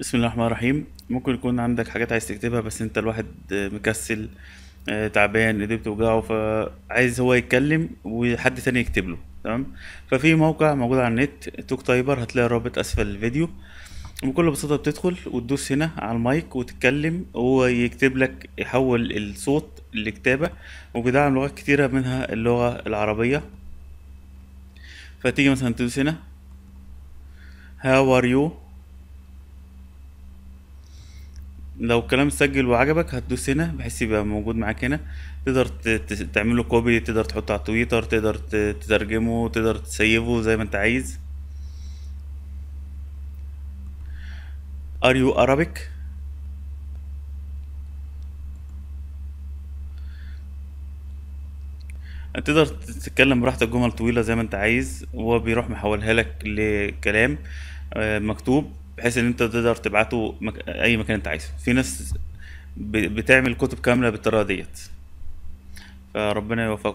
بسم الله الرحمن الرحيم ممكن يكون عندك حاجات عايز تكتبها بس انت الواحد آه، مكسل آه، تعبان ايديه بتوجعه فعايز هو يتكلم وحد تاني يكتب له تمام ففي موقع موجود على النت توك تايبر هتلاقي الرابط اسفل الفيديو بكل بساطه بتدخل وتدوس هنا على المايك وتتكلم وهو يكتب لك يحول الصوت لكتابه وبيدعم لغات كتيره منها اللغه العربيه فتيجي مثلا تدوس هنا هاو ار يو لو الكلام اتسجل وعجبك هتدوس هنا بحيث يبقى موجود معاك هنا تقدر تعمله كوبي تقدر تحطه على تويتر تقدر تترجمه تقدر تسيفه زي ما انت عايز Are you Arabic؟ تقدر تتكلم براحتك جمل طويلة زي ما انت عايز وهو بيروح محولها لك لكلام آه، مكتوب بحيث ان انت تقدر تبعته مك... اي مكان انت عايزه في ناس ب... بتعمل كتب كامله بالطريقه ديت فربنا يوفقكم